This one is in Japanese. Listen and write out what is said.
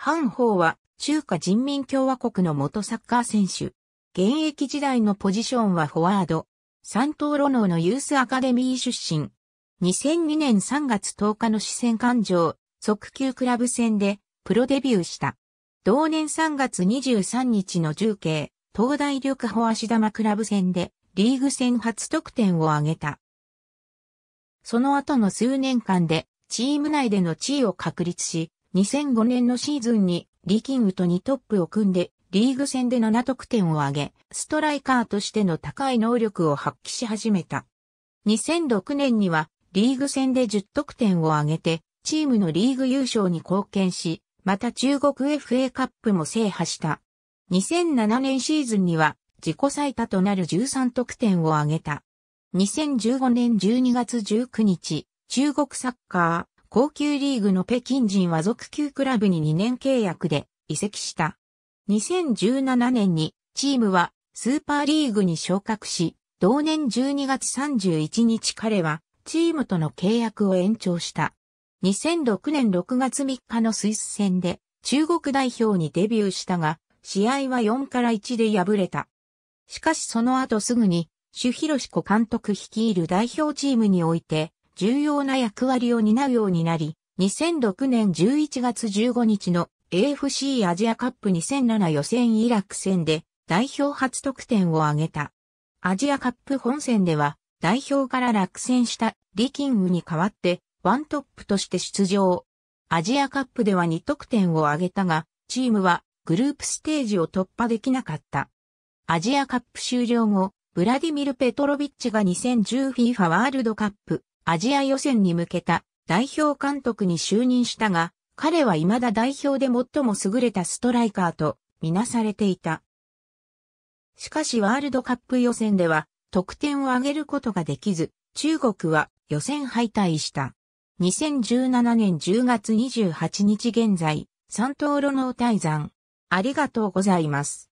ホ方は中華人民共和国の元サッカー選手。現役時代のポジションはフォワード。三東路能のユースアカデミー出身。2002年3月10日の四川環状、速球クラブ戦でプロデビューした。同年3月23日の重慶、東大緑穂足玉クラブ戦でリーグ戦初得点を挙げた。その後の数年間でチーム内での地位を確立し、2005年のシーズンにリキングと2トップを組んでリーグ戦で7得点を挙げ、ストライカーとしての高い能力を発揮し始めた。2006年にはリーグ戦で10得点を挙げて、チームのリーグ優勝に貢献し、また中国 FA カップも制覇した。2007年シーズンには自己最多となる13得点を挙げた。2015年12月19日、中国サッカー、高級リーグの北京人は続級クラブに2年契約で移籍した。2017年にチームはスーパーリーグに昇格し、同年12月31日彼はチームとの契約を延長した。2006年6月3日のスイス戦で中国代表にデビューしたが、試合は4から1で敗れた。しかしその後すぐに、主広子監督率いる代表チームにおいて、重要な役割を担うようになり、2006年11月15日の AFC アジアカップ2007予選イラク戦で代表初得点を挙げた。アジアカップ本戦では代表から落選したリキングに代わってワントップとして出場。アジアカップでは2得点を挙げたが、チームはグループステージを突破できなかった。アジアカップ終了後、ブラディミル・ペトロビッチが 2010FIFA ワールドカップアジア予選に向けた代表監督に就任したが、彼は未だ代表で最も優れたストライカーとみなされていた。しかしワールドカップ予選では得点を上げることができず、中国は予選敗退した。2017年10月28日現在、三東路の大山。ありがとうございます。